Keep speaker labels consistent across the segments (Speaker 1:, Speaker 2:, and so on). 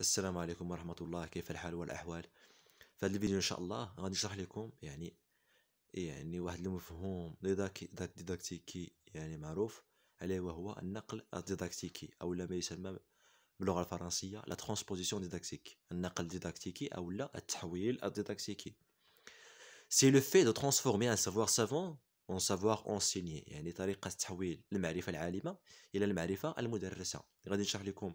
Speaker 1: السلام عليكم ورحمة الله كيف الحال والأحوال في هذا الفيديو إن شاء الله غادي نشرح لكم يعني يعني واحد المفهوم ديداكتيكي يعني معروف عليه وهو النقل الديداكتيكي أو ما يسمى باللغة الفرنسية لا ترانسبوزيسيون ديداكتيك النقل الديداكتيكي أو لا التحويل الديداكتيكي سي لو في دو ترانسفورمي ان سافوار سافون اون سافوار اونسيني يعني طريقة تحويل المعرفة العالمة إلى المعرفة المدرسة غادي نشرح لكم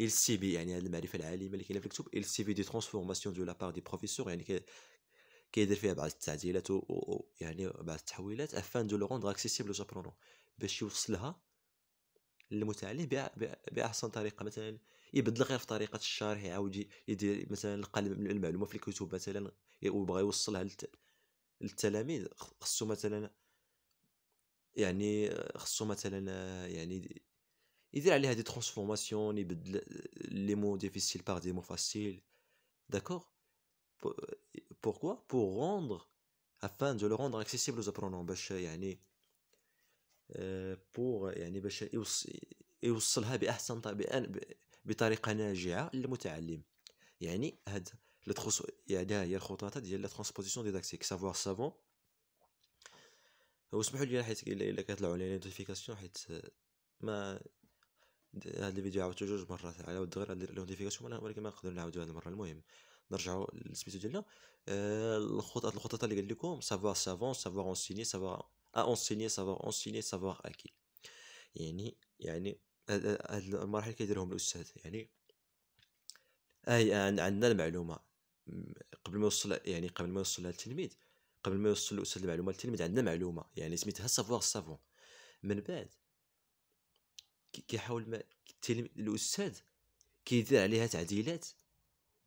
Speaker 1: ال سي بي يعني هذه المعرفه العالمه اللي كاينه في الكتب ال سي بي دي ترانسفورماسيون دو لابار دي بروفيسور يعني كيدير فيها بعض التعديلات ويعني بعض التحويلات افان دو لو روندر اكسيسيبل جابرونون باش يوصلها للمتعلم باحسن طريقه مثلا يبدل غير في طريقه الشرح يعاود يدير مثلا لقى المعلومه في الكتب مثلا وبغى يوصلها للتلاميذ خصو مثلا يعني خصو مثلا يعني Il y a des transformations, les mots difficiles par des mots faciles. D'accord Pourquoi Pour rendre, afin de le rendre accessible aux apprenants, euh, pour... Pour... pour... pour... pour... pour... هاد الفيديو عاودته جوج مرات على ود غير ندير نوتيفيكاسيون ولكن ما نقدر نعاودو هاد المره المهم نرجعو للسبيتو ديالنا آه، الخطط الخطط اللي قال لكم سافوار سافون سافوار اونسيني سافوار ا اونسيني سافوار اونسيني سافوار اكي يعني يعني هاد المراحل كيديرهم الاستاذ يعني اي عندنا المعلومه قبل ما يوصل يعني قبل ما يوصل للتلميذ قبل ما يوصل الاستاذ المعلومه للتلميذ عندنا معلومه يعني سميتها سافوار سافون من بعد كيحاول ما الاستاذ كيدير عليها تعديلات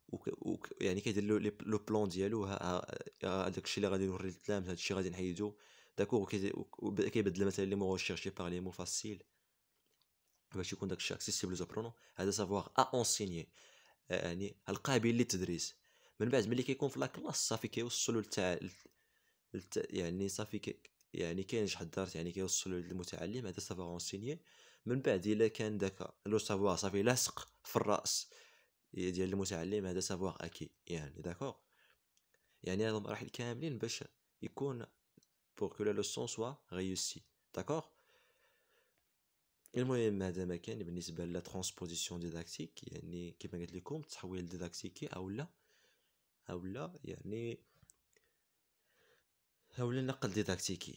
Speaker 1: وك... وك... يعني كيدير لو لو بلون ديالو هذاك الشيء اللي غادي نوري للتلامذ هذا الشيء غادي نحيدو داكور كيبدل مثلا لي مو ريشيرشي باغ لي مو فاسيل باش يكون داك الشيء اكسيسيبل برونو هذا سافوار ا اونسيني يعني القابل للتدريس من بعد ملي كيكون في لا كلاس صافي كيوصلوا لتاع يعني صافي يعني كاين شحال دارت يعني كيوصلوا للمتعلم هذا سافا اونسيني من بعد الا كان داك لو سافوار صافي لاصق في الراس ديال المتعلم هذا سافوار اكي يعني داكوغ يعني هاد المراحل كاملين باش يكون بور كو لا لوسون سوا ريوسي داكوغ المهم هذا ما كان بالنسبه لا ترانسبوزيسيون ديداكتيك يعني كما قلت لكم التحويل الديداكتيكي اولا اولا يعني هاولا نقل ديداكتيكي